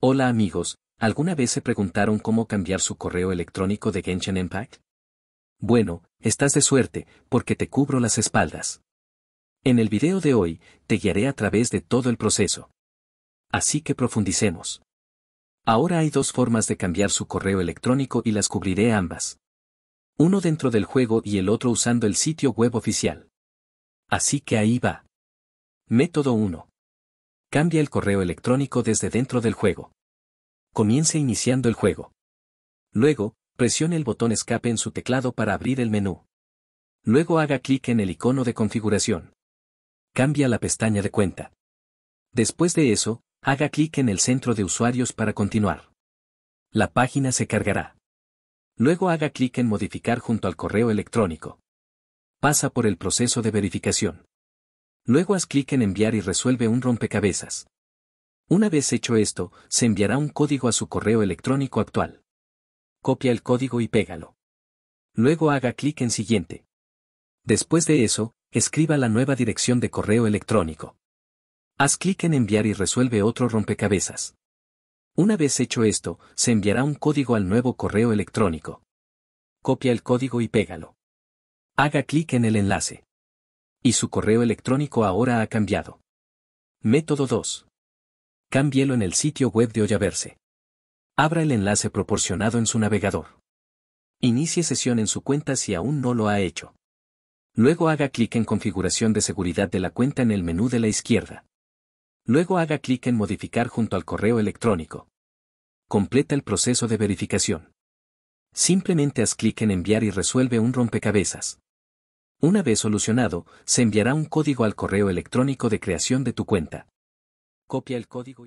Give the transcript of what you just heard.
Hola amigos, ¿alguna vez se preguntaron cómo cambiar su correo electrónico de Genshin Impact? Bueno, estás de suerte, porque te cubro las espaldas. En el video de hoy, te guiaré a través de todo el proceso. Así que profundicemos. Ahora hay dos formas de cambiar su correo electrónico y las cubriré ambas. Uno dentro del juego y el otro usando el sitio web oficial. Así que ahí va. Método 1. Cambia el correo electrónico desde dentro del juego. Comience iniciando el juego. Luego, presione el botón escape en su teclado para abrir el menú. Luego haga clic en el icono de configuración. Cambia la pestaña de cuenta. Después de eso, haga clic en el centro de usuarios para continuar. La página se cargará. Luego haga clic en modificar junto al correo electrónico. Pasa por el proceso de verificación. Luego haz clic en enviar y resuelve un rompecabezas. Una vez hecho esto, se enviará un código a su correo electrónico actual. Copia el código y pégalo. Luego haga clic en Siguiente. Después de eso, escriba la nueva dirección de correo electrónico. Haz clic en Enviar y resuelve otro rompecabezas. Una vez hecho esto, se enviará un código al nuevo correo electrónico. Copia el código y pégalo. Haga clic en el enlace. Y su correo electrónico ahora ha cambiado. Método 2. Cámbielo en el sitio web de Ollaverse. Abra el enlace proporcionado en su navegador. Inicie sesión en su cuenta si aún no lo ha hecho. Luego haga clic en Configuración de seguridad de la cuenta en el menú de la izquierda. Luego haga clic en Modificar junto al correo electrónico. Completa el proceso de verificación. Simplemente haz clic en Enviar y resuelve un rompecabezas. Una vez solucionado, se enviará un código al correo electrónico de creación de tu cuenta. Copia el código y